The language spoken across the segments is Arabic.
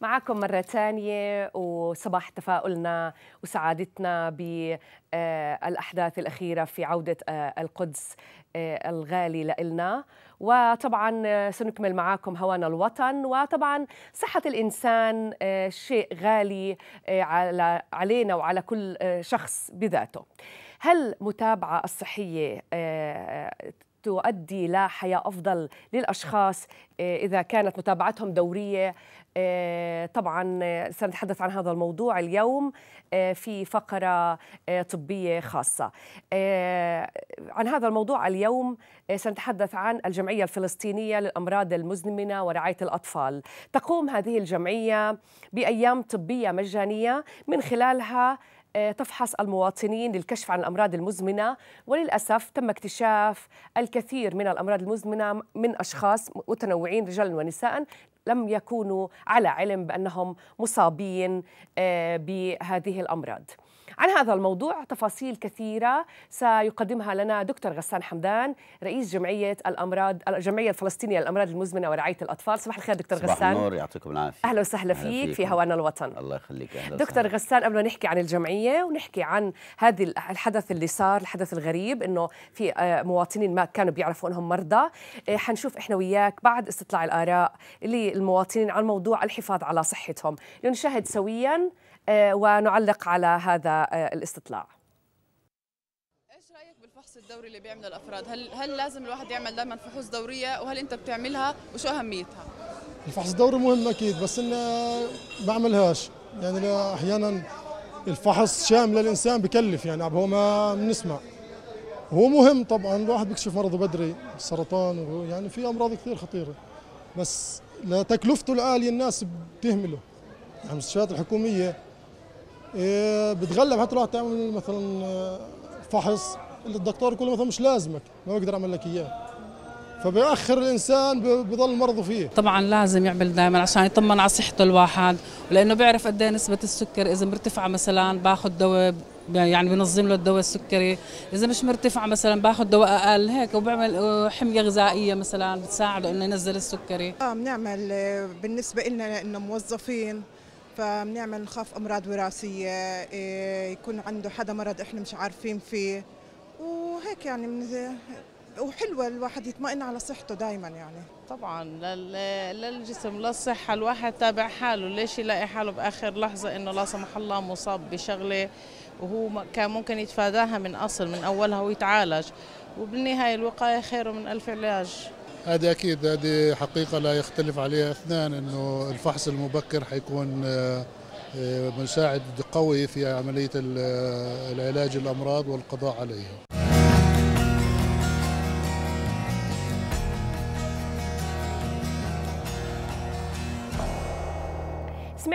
معكم مرة ثانية وصباح تفاؤلنا وسعادتنا بالأحداث آه، الأخيرة في عودة آه، القدس آه، الغالي لإلنا وطبعا سنكمل معاكم هوانا الوطن وطبعا صحة الإنسان شيء غالي علينا وعلى كل شخص بذاته هل متابعة الصحية تؤدي لحياة أفضل للأشخاص آه، إذا كانت متابعتهم دورية آه، طبعا آه، سنتحدث عن هذا الموضوع اليوم في فقرة طبية خاصة عن هذا الموضوع اليوم سنتحدث عن الجمعية الفلسطينية للأمراض المزمنة ورعاية الأطفال تقوم هذه الجمعية بأيام طبية مجانية من خلالها آه، تفحص المواطنين للكشف عن الأمراض المزمنة وللأسف تم اكتشاف الكثير من الأمراض المزمنة من أشخاص متنوعين رجالا ونساء لم يكونوا على علم بأنهم مصابين آه، بهذه الأمراض عن هذا الموضوع تفاصيل كثيرة سيقدمها لنا دكتور غسان حمدان رئيس جمعية الأمراض الجمعية الفلسطينية للأمراض المزمنة ورعاية الأطفال صباح الخير دكتور صباح غسان صباح النور يعطيكم العافية أهلا وسهلا فيك, فيك في هوانا الوطن الله يخليك أهلا دكتور وسهلا. غسان قبل ما نحكي عن الجمعية ونحكي عن هذه الحدث اللي صار الحدث الغريب إنه في آه، مواطنين ما كانوا بيعرفوا إنهم مرضى آه، حنشوف إحنا وياك بعد استطلاع الآراء للمواطنين عن موضوع الحفاظ على صحتهم لنشاهد سويا آه، ونعلق على هذا آه، الاستطلاع ايش رايك بالفحص الدوري اللي بيعمله الافراد هل هل لازم الواحد يعمل دائما فحوص دوريه وهل انت بتعملها وشو اهميتها الفحص الدوري مهم اكيد بس انه بعملهاش يعني احيانا الفحص شامل للانسان بكلف يعني هو ما بنسمع هو مهم طبعا الواحد بيكشف مرضه بدري السرطان يعني في امراض كثير خطيره بس لتكلفته العاليه الناس بتهمله يعني المستشفيات الحكوميه إيه، بتغلب حتى الواحد تعمل مثلا آه، فحص اللي الدكتور يقول مثلا مش لازمك ما بقدر اعمل لك اياه فبيأخر الإنسان بضل مرضه فيه طبعا لازم يعمل دائما عشان يطمن على صحته الواحد لانه بيعرف قد إيه نسبة السكر إذا مرتفعة مثلا باخذ دواء يعني بنظم له الدواء السكري إذا مش مرتفعة مثلا باخذ دواء أقل هيك وبعمل آه، حمية غذائية مثلا بتساعده إنه ينزل السكري آه بنعمل آه، بالنسبة لنا إنه موظفين فبنعمل نخاف امراض وراثيه إيه، يكون عنده حدا مرض احنا مش عارفين فيه وهيك يعني من وحلوه الواحد يطمئن على صحته دائما يعني طبعا للجسم للصحه الواحد تابع حاله ليش يلاقي حاله باخر لحظه انه لا سمح الله مصاب بشغله وهو كان ممكن يتفاداها من اصل من اولها ويتعالج وبالنهايه الوقايه خير من الف علاج هذه اكيد هذه حقيقه لا يختلف عليها اثنان انه الفحص المبكر حيكون آه، آه، مساعد قوي في عمليه آه، العلاج الامراض والقضاء عليها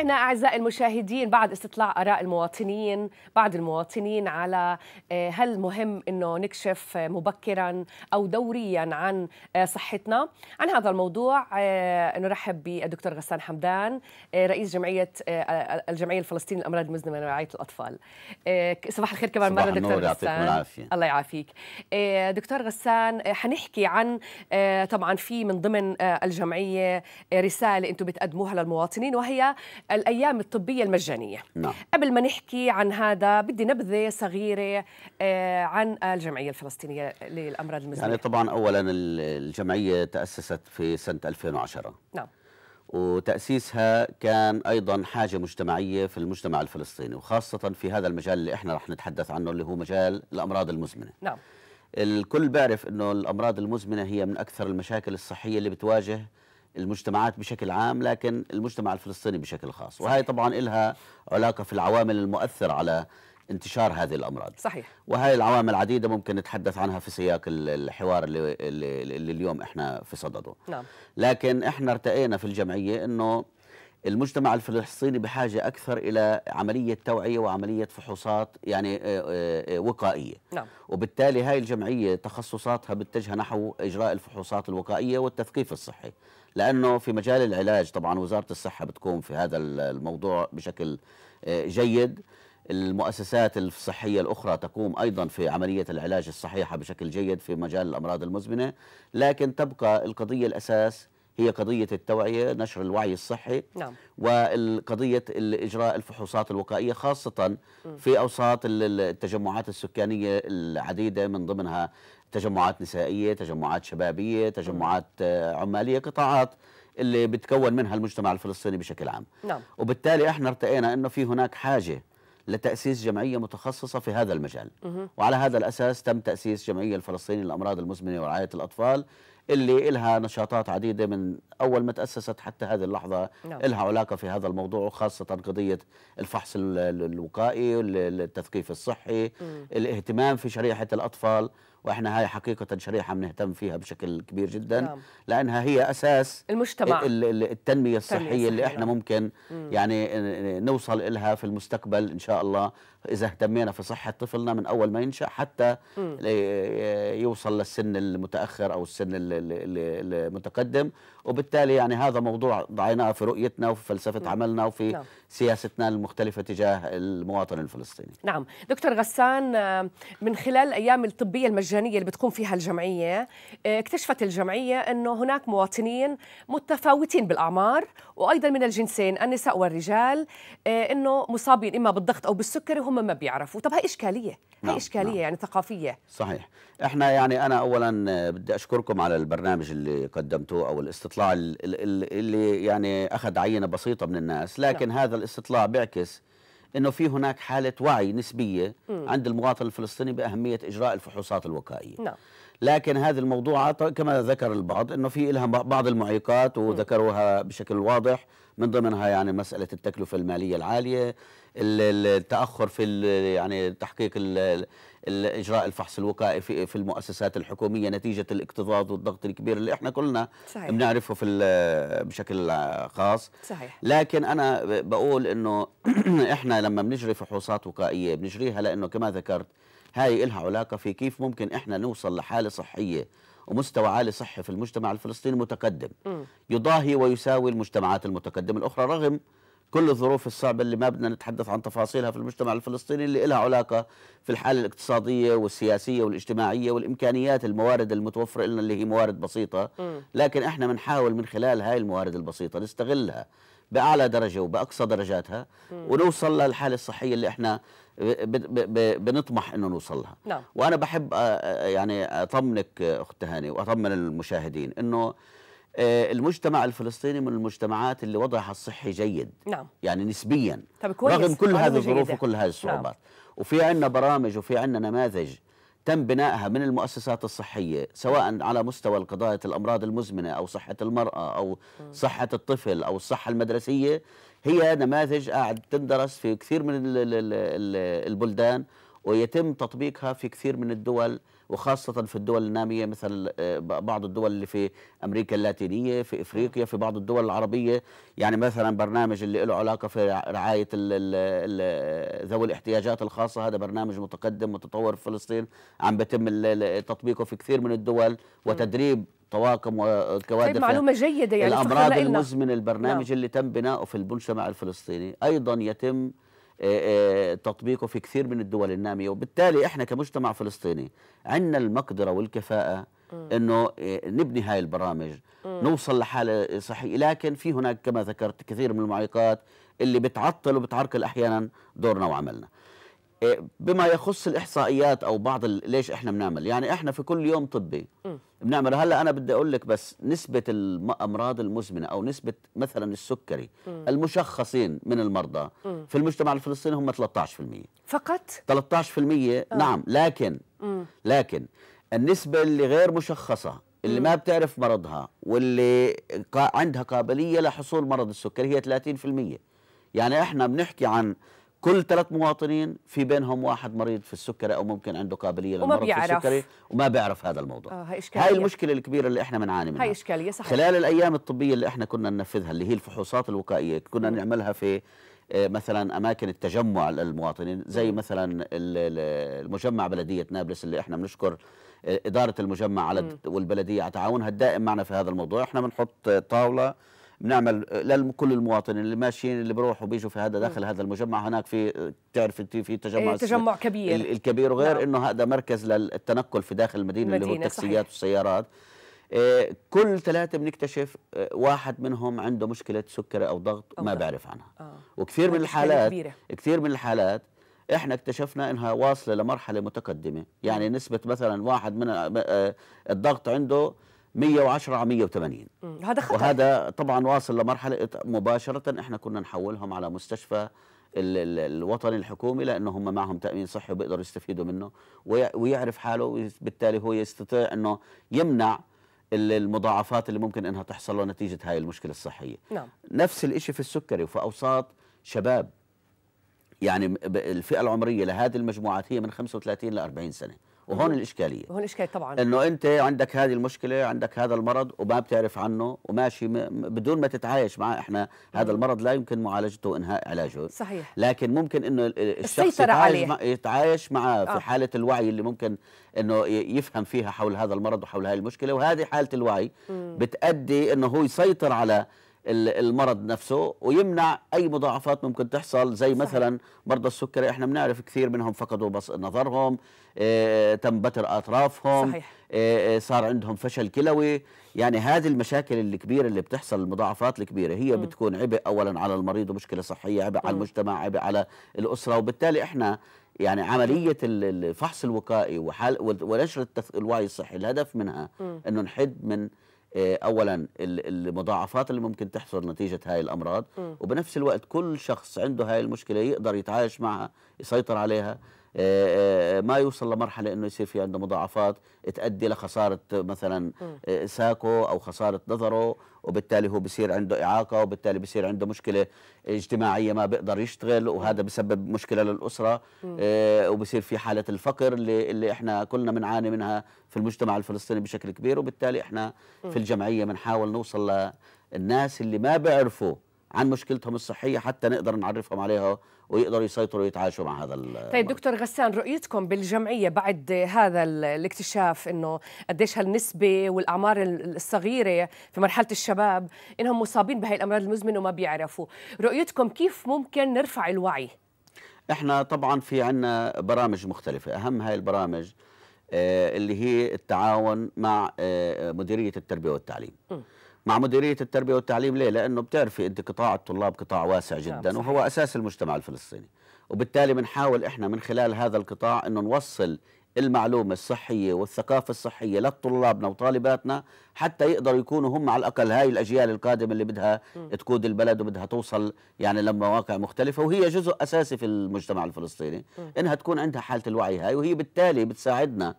رجعنا أعزائي المشاهدين بعد استطلاع آراء المواطنين بعض المواطنين على آه، هل مهم أنه نكشف مبكرا أو دوريا عن آه، صحتنا عن هذا الموضوع آه، نرحب بالدكتور غسان حمدان رئيس جمعية الجمعية الفلسطينية للأمراض المزمنة لرعايه الأطفال صباح الخير كمان مرة دكتور غسان العافية. الله يعافيك دكتور غسان حنحكي عن طبعا في من ضمن الجمعية رسالة أنتم بتقدموها للمواطنين وهي الايام الطبيه المجانيه نعم. قبل ما نحكي عن هذا بدي نبذه صغيره آه، عن الجمعيه الفلسطينيه للامراض المزمنه يعني طبعا اولا الجمعيه تاسست في سنه 2010 نعم وتأسيسها كان أيضا حاجة مجتمعية في المجتمع الفلسطيني وخاصة في هذا المجال اللي إحنا رح نتحدث عنه اللي هو مجال الأمراض المزمنة نعم الكل بيعرف أنه الأمراض المزمنة هي من أكثر المشاكل الصحية اللي بتواجه المجتمعات بشكل عام لكن المجتمع الفلسطيني بشكل خاص وهي طبعا إلها علاقة في العوامل المؤثرة على انتشار هذه الأمراض صحيح وهي العوامل عديدة ممكن نتحدث عنها في سياق الحوار اللي, اللي اليوم إحنا في صدده نعم. لكن إحنا ارتئينا في الجمعية أنه المجتمع الفلسطيني بحاجة أكثر إلى عملية توعية وعملية فحوصات يعني آه، آه، آه، وقائية نعم. وبالتالي هاي الجمعية تخصصاتها متجهة نحو إجراء الفحوصات الوقائية والتثقيف الصحي لأنه في مجال العلاج طبعا وزارة الصحة بتقوم في هذا الموضوع بشكل جيد المؤسسات الصحية الأخرى تقوم أيضا في عملية العلاج الصحيحة بشكل جيد في مجال الأمراض المزمنة لكن تبقى القضية الأساس هي قضية التوعية نشر الوعي الصحي نعم. وقضية إجراء الفحوصات الوقائية خاصة في أوساط التجمعات السكانية العديدة من ضمنها تجمعات نسائية تجمعات شبابية تجمعات آه، عمالية قطاعات اللي بتكون منها المجتمع الفلسطيني بشكل عام نعم. وبالتالي احنا ارتئينا انه في هناك حاجة لتأسيس جمعية متخصصة في هذا المجال مه. وعلى هذا الأساس تم تأسيس جمعية الفلسطيني للأمراض المزمنة ورعاية الأطفال اللي إلها نشاطات عديدة من أول ما تأسست حتى هذه اللحظة نعم. إلها علاقة في هذا الموضوع وخاصة قضية الفحص الوقائي التثقيف الصحي مم. الاهتمام في شريحة الأطفال واحنا هاي حقيقه شريحه بنهتم فيها بشكل كبير جدا نعم. لانها هي اساس المجتمع التنميه الصحيه اللي احنا نعم. ممكن مم. يعني نوصل لها في المستقبل ان شاء الله إذا اهتمينا في صحة طفلنا من أول ما ينشأ حتى م. يوصل للسن المتأخر أو السن المتقدم وبالتالي يعني هذا موضوع ضعيناه في رؤيتنا وفي فلسفة م. نعم. عملنا وفي لا. نعم. سياستنا المختلفة تجاه المواطن الفلسطيني نعم دكتور غسان آه، من خلال الأيام الطبية المجانية اللي بتقوم فيها الجمعية آه، اكتشفت الجمعية أنه هناك مواطنين متفاوتين بالأعمار وأيضا من الجنسين النساء والرجال آه، أنه مصابين إما بالضغط أو بالسكري وهم ما بيعرفوا طب هاي إشكالية هاي نعم. إشكالية نعم. يعني ثقافية صحيح احنا يعني أنا أولا بدي أشكركم على البرنامج اللي قدمتوه أو الاستطلاع اللي يعني أخذ عينة بسيطة من الناس نعم. لكن نعم. هذا الاستطلاع بيعكس انه في هناك حاله وعي نسبيه عند المواطن الفلسطيني باهميه اجراء الفحوصات الوقائيه نعم لكن هذه الموضوعات كما ذكر البعض انه في لها بعض المعيقات وذكروها بشكل واضح من ضمنها يعني مساله التكلفه الماليه العاليه التاخر في يعني تحقيق اجراء الفحص الوقائي في, في المؤسسات الحكوميه نتيجه الاكتظاظ والضغط الكبير اللي احنا كلنا صحيح. بنعرفه في بشكل خاص صحيح. لكن انا بقول انه احنا لما بنجري فحوصات وقائيه بنجريها لانه كما ذكرت هاي إلها علاقة في كيف ممكن إحنا نوصل لحالة صحية ومستوى عالي صحي في المجتمع الفلسطيني المتقدم يضاهي ويساوي المجتمعات المتقدمة الأخرى رغم كل الظروف الصعبة اللي ما بدنا نتحدث عن تفاصيلها في المجتمع الفلسطيني اللي لها علاقة في الحالة الاقتصادية والسياسية والاجتماعية والإمكانيات الموارد المتوفرة لنا اللي هي موارد بسيطة لكن احنا بنحاول من خلال هاي الموارد البسيطة نستغلها بأعلى درجة وبأقصى درجاتها ونوصل للحالة الصحية اللي احنا بنطمح انه نوصل لها نعم. وانا بحب آه، آه، يعني اطمنك آه، اخت هاني واطمن المشاهدين انه المجتمع الفلسطيني من المجتمعات اللي وضعها الصحي جيد نعم. يعني نسبيا طب كويس. رغم كل هذه الظروف وكل هذه الصعوبات نعم. وفي عندنا برامج وفي عندنا نماذج تم بنائها من المؤسسات الصحية سواء على مستوى القضايا الأمراض المزمنة أو صحة المرأة أو صحة الطفل أو الصحة المدرسية هي نماذج قاعد تندرس في كثير من البلدان ويتم تطبيقها في كثير من الدول وخاصة في الدول النامية مثل آه، بعض الدول اللي في أمريكا اللاتينية في إفريقيا في بعض الدول العربية يعني مثلا برنامج اللي له علاقة في رعاية ذوي الاحتياجات الخاصة هذا برنامج متقدم متطور في فلسطين عم بتم تطبيقه في كثير من الدول وتدريب طواقم وكوادر طيب معلومة جيدة يعني الأمراض المزمنة البرنامج نعم. اللي تم بناؤه في المجتمع الفلسطيني أيضا يتم آه، آه، تطبيقه في كثير من الدول النامية وبالتالي احنا كمجتمع فلسطيني عندنا المقدرة والكفاءة انه آه، نبني هاي البرامج نوصل لحالة صحية لكن في هناك كما ذكرت كثير من المعيقات اللي بتعطل وبتعرقل احيانا دورنا وعملنا بما يخص الاحصائيات او بعض ليش احنا بنعمل يعني احنا في كل يوم طبي بنعمل هلا انا بدي اقول لك بس نسبه الامراض المزمنه او نسبه مثلا السكري م. المشخصين من المرضى م. في المجتمع الفلسطيني هم 13% فقط 13% أه. نعم لكن م. لكن النسبه اللي غير مشخصه اللي م. ما بتعرف مرضها واللي عندها قابليه لحصول مرض السكري هي 30% يعني احنا بنحكي عن كل ثلاث مواطنين في بينهم واحد مريض في السكري او ممكن عنده قابليه للمرض في السكري وما بيعرف هذا الموضوع آه هاي, إشكالية. هاي المشكله الكبيره اللي احنا بنعاني منها هاي اشكاليه صحيح خلال الايام الطبيه اللي احنا كنا ننفذها اللي هي الفحوصات الوقائيه كنا م. نعملها في آه، مثلا اماكن التجمع للمواطنين زي مثلا المجمع بلديه نابلس اللي احنا بنشكر آه، اداره المجمع على والبلديه على تعاونها الدائم معنا في هذا الموضوع احنا بنحط طاوله بنعمل لكل المواطنين اللي ماشيين اللي بيروحوا بيجوا في هذا داخل م. هذا المجمع هناك في تعرف انت في تجمع إيه، تجمع كبير الكبير وغير نعم. انه هذا مركز للتنقل في داخل المدينه, المدينة اللي هو التاكسيات والسيارات والسيارات كل ثلاثة بنكتشف إيه، واحد منهم عنده مشكلة سكري أو ضغط أو ما ده. بعرف عنها آه. وكثير من الحالات كبيرة. كثير من الحالات احنا اكتشفنا انها واصله لمرحله متقدمه يعني نسبه مثلا واحد من إيه، الضغط عنده 110 على 180 هذا خطر وهذا طبعا واصل لمرحله مباشره احنا كنا نحولهم على مستشفى الوطني الحكومي لانه هم معهم تامين صحي وبيقدروا يستفيدوا منه ويعرف حاله وبالتالي هو يستطيع انه يمنع المضاعفات اللي ممكن انها تحصل له نتيجه هاي المشكله الصحيه نعم. نفس الشيء في السكري وفي اوساط شباب يعني الفئه العمريه لهذه المجموعات هي من 35 ل 40 سنه وهون الاشكاليه هون الاشكاليه طبعا انه انت عندك هذه المشكله عندك هذا المرض وما بتعرف عنه وماشي بدون ما تتعايش معه احنا هذا المرض لا يمكن معالجته وانهاء علاجه صحيح لكن ممكن انه الشخص يتعايش عليه. مع يتعايش معه في آه. حاله الوعي اللي ممكن انه يفهم فيها حول هذا المرض وحول هذه المشكله وهذه حاله الوعي م. بتادي انه هو يسيطر على المرض نفسه ويمنع اي مضاعفات ممكن تحصل زي مثلا مرضى السكري احنا بنعرف كثير منهم فقدوا بص نظرهم اه تم بتر اطرافهم صحيح. اه, آه، صار عندهم فشل كلوي يعني هذه المشاكل الكبيره اللي بتحصل المضاعفات الكبيره هي م. بتكون عبء اولا على المريض ومشكله صحيه عبء م. على المجتمع عبء على الاسره وبالتالي احنا يعني عملية الفحص الوقائي ونشر الوعي الصحي الهدف منها أنه نحد من آه، اولا المضاعفات اللي ممكن تحصل نتيجه هاي الامراض م. وبنفس الوقت كل شخص عنده هاي المشكله يقدر يتعايش معها يسيطر عليها آه، آه، ما يوصل لمرحله انه يصير في عنده مضاعفات تؤدي لخساره مثلا آه، ساكو او خساره نظره وبالتالي هو بصير عنده اعاقه وبالتالي بصير عنده مشكله اجتماعيه ما بيقدر يشتغل وهذا بسبب مشكله للاسره وبصير في حاله الفقر اللي, اللي احنا كلنا بنعاني منها في المجتمع الفلسطيني بشكل كبير وبالتالي احنا في الجمعيه بنحاول نوصل للناس اللي ما بيعرفوا عن مشكلتهم الصحيه حتى نقدر نعرفهم عليها ويقدروا يسيطروا ويتعايشوا مع هذا طيب دكتور غسان رؤيتكم بالجمعيه بعد هذا الاكتشاف انه قديش هالنسبه والاعمار الصغيره في مرحله الشباب انهم مصابين بهي الامراض المزمنه وما بيعرفوا رؤيتكم كيف ممكن نرفع الوعي احنا طبعا في عنا برامج مختلفه اهم هاي البرامج آه، اللي هي التعاون مع آه، مديريه التربيه والتعليم م. مع مديريه التربيه والتعليم ليه؟ لانه بتعرفي انت قطاع الطلاب قطاع واسع نعم، جدا وهو اساس المجتمع الفلسطيني وبالتالي بنحاول احنا من خلال هذا القطاع انه نوصل المعلومة الصحية والثقافة الصحية لطلابنا وطالباتنا حتى يقدروا يكونوا هم على الأقل هاي الأجيال القادمة اللي بدها تقود البلد وبدها توصل يعني لمواقع مختلفة وهي جزء أساسي في المجتمع الفلسطيني إنها تكون عندها حالة الوعي هاي وهي بالتالي بتساعدنا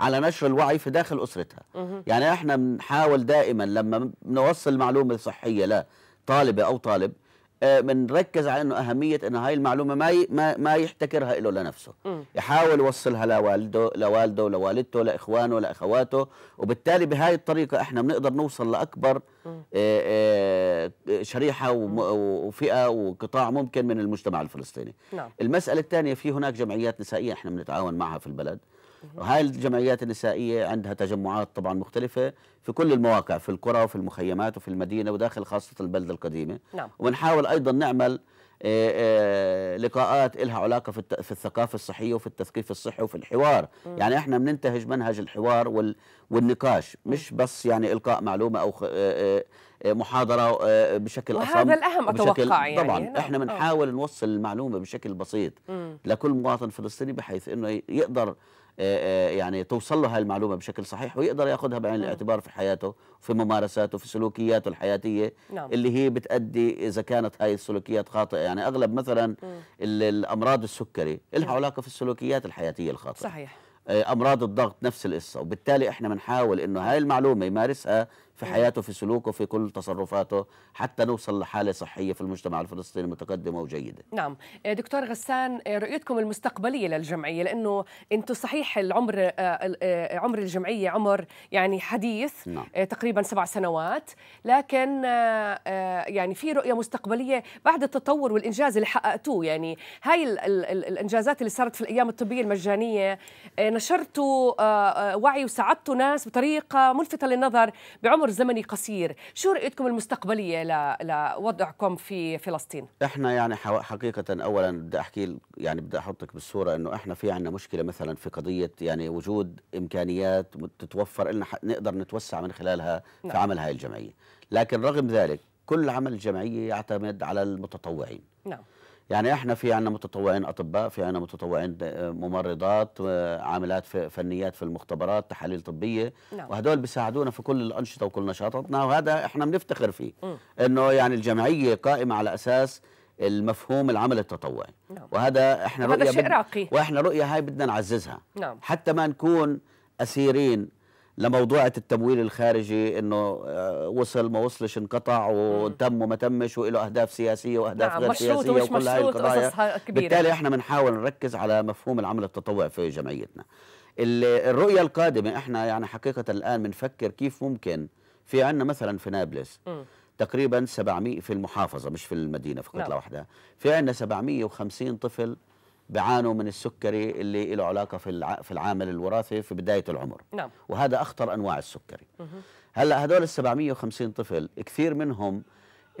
على نشر الوعي في داخل أسرتها يعني احنا بنحاول دائما لما نوصل معلومة صحية لطالبه أو طالب آه، بنركز على انه اهميه انه هاي المعلومه ما ي... ما, ما يحتكرها له لنفسه يحاول يوصلها لوالده لوالده لوالدته لاخوانه لاخواته وبالتالي بهاي الطريقه احنا بنقدر نوصل لاكبر آه، آه، شريحه وم... وفئه وقطاع ممكن من المجتمع الفلسطيني نعم. المساله الثانيه في هناك جمعيات نسائيه احنا بنتعاون معها في البلد وهاي الجمعيات النسائية عندها تجمعات طبعا مختلفة في كل المواقع في القرى وفي المخيمات وفي المدينة وداخل خاصة البلدة القديمة نعم. وبنحاول أيضا نعمل آه، آه، لقاءات لها علاقه في في الثقافه الصحيه وفي التثقيف الصحي وفي الحوار م. يعني احنا بننتهج منهج الحوار وال والنقاش مش بس يعني القاء معلومه او آه، محاضره بشكل اصم وهذا الاهم اتوقع يعني طبعا يعني احنا بنحاول نعم. نوصل المعلومه بشكل بسيط م. لكل مواطن فلسطيني بحيث انه يقدر آه، آه، يعني توصل له هاي المعلومة بشكل صحيح ويقدر ياخذها بعين نعم. الاعتبار في حياته في ممارساته في سلوكياته الحياتية نعم. اللي هي بتأدي إذا كانت هاي السلوكيات خاطئة يعني أغلب مثلا الأمراض السكري لها نعم. علاقة في السلوكيات الحياتية الخاطئة صحيح آه، امراض الضغط نفس القصه وبالتالي احنا بنحاول انه هاي المعلومه يمارسها في حياته في سلوكه في كل تصرفاته حتى نوصل لحاله صحيه في المجتمع الفلسطيني متقدمه وجيده. نعم، آه، دكتور غسان آه، رؤيتكم المستقبليه للجمعيه لانه انتم صحيح العمر آه، عمر الجمعيه عمر يعني حديث نعم. تقريبا سبع سنوات لكن يعني في رؤيه مستقبليه بعد التطور والانجاز اللي حققتوه يعني هاي الانجازات اللي صارت في الايام الطبيه المجانيه نشرتوا وعي وساعدتوا ناس بطريقه ملفته للنظر بعمر عمر زمني قصير شو رؤيتكم المستقبليه لوضعكم في فلسطين احنا يعني حقيقه اولا بدي احكي يعني بدي احطك بالصوره انه احنا في عندنا مشكله مثلا في قضيه يعني وجود امكانيات تتوفر لنا نقدر نتوسع من خلالها نعم. في عمل هاي الجمعيه لكن رغم ذلك كل عمل الجمعية يعتمد على المتطوعين نعم يعني احنا في عندنا متطوعين اطباء في عندنا متطوعين آه، ممرضات آه، عاملات فنيات في المختبرات تحاليل طبيه نعم. وهدول بيساعدونا في كل الانشطه وكل نشاطاتنا وهذا احنا بنفتخر فيه انه يعني الجمعيه قائمه على اساس المفهوم العمل التطوعي نعم. وهذا احنا رؤيه شيء راقي واحنا رؤيه هاي بدنا نعززها نعم. حتى ما نكون اسيرين لموضوعة التمويل الخارجي انه آه، وصل ما وصلش انقطع وتم وما تمش وله اهداف سياسيه واهداف نعم غير سياسيه وكل هاي القضايا بالتالي احنا بنحاول نركز على مفهوم العمل التطوعي في جمعيتنا الرؤيه القادمه احنا يعني حقيقه الان بنفكر كيف ممكن في عندنا مثلا في نابلس م. تقريبا 700 في المحافظه مش في المدينه فقط نعم. لوحدها في عندنا 750 طفل بيعانوا من السكري اللي له علاقه في في العامل الوراثي في بدايه العمر نعم. وهذا اخطر انواع السكري مه. هلا هدول ال 750 طفل كثير منهم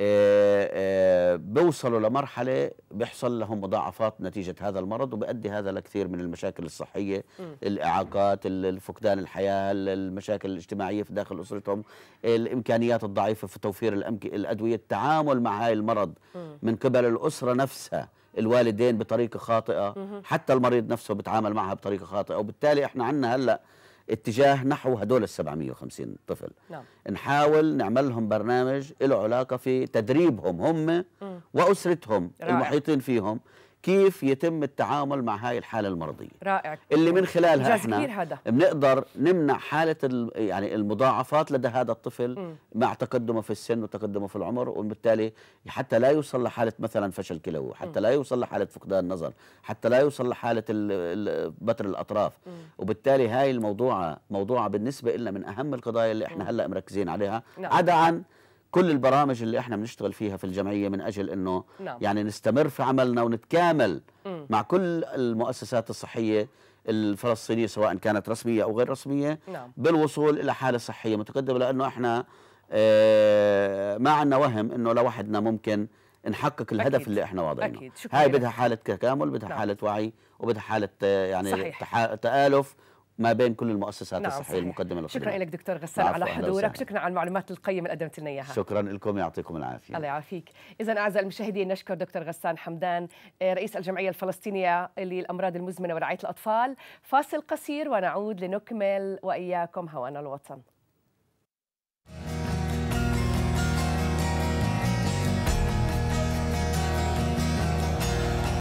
آآ آه، آآ آه، بوصلوا لمرحله بيحصل لهم مضاعفات نتيجه هذا المرض وبيؤدي هذا لكثير من المشاكل الصحيه مم. الاعاقات الفقدان الحياه المشاكل الاجتماعيه في داخل اسرتهم الامكانيات الضعيفه في توفير الادويه التعامل مع هاي المرض مم. من قبل الاسره نفسها الوالدين بطريقه خاطئه حتى المريض نفسه بيتعامل معها بطريقه خاطئه وبالتالي احنا عندنا هلا اتجاه نحو هدول ال 750 طفل نعم. نحاول نعمل لهم برنامج له علاقه في تدريبهم هم واسرتهم رائع. المحيطين فيهم كيف يتم التعامل مع هاي الحاله المرضيه رائع اللي من خلالها احنا بنقدر نمنع حاله يعني المضاعفات لدى هذا الطفل م. مع تقدمه في السن وتقدمه في العمر وبالتالي حتى لا يوصل لحاله مثلا فشل كلوي حتى م. لا يوصل لحاله فقدان نظر حتى لا يوصل لحاله بتر الاطراف م. وبالتالي هاي الموضوعه موضوعه بالنسبه لنا من اهم القضايا اللي احنا م. هلا مركزين عليها نعم. عدا عن كل البرامج اللي احنا بنشتغل فيها في الجمعيه من اجل انه نعم. يعني نستمر في عملنا ونتكامل م. مع كل المؤسسات الصحيه الفلسطينيه سواء كانت رسميه او غير رسميه نعم. بالوصول الى حاله صحيه متقدمه لانه احنا اه ما عندنا وهم انه لوحدنا ممكن نحقق الهدف أكيد. اللي احنا واضعينه أكيد. هاي بدها حاله تكامل بدها نعم. حاله وعي وبدها حاله آه، يعني صحيح. تآلف ما بين كل المؤسسات نعم الصحيه صحيح. المقدمه للخدمه شكرا لك دكتور غسان على حضورك شكرا على المعلومات القيمه اللي قدمت لنا اياها شكرا لكم يعطيكم العافيه الله يعافيك اذا اعزائي المشاهدين نشكر دكتور غسان حمدان آه، رئيس الجمعيه الفلسطينيه للامراض المزمنه ورعايه الاطفال فاصل قصير ونعود لنكمل واياكم هوانا الوطن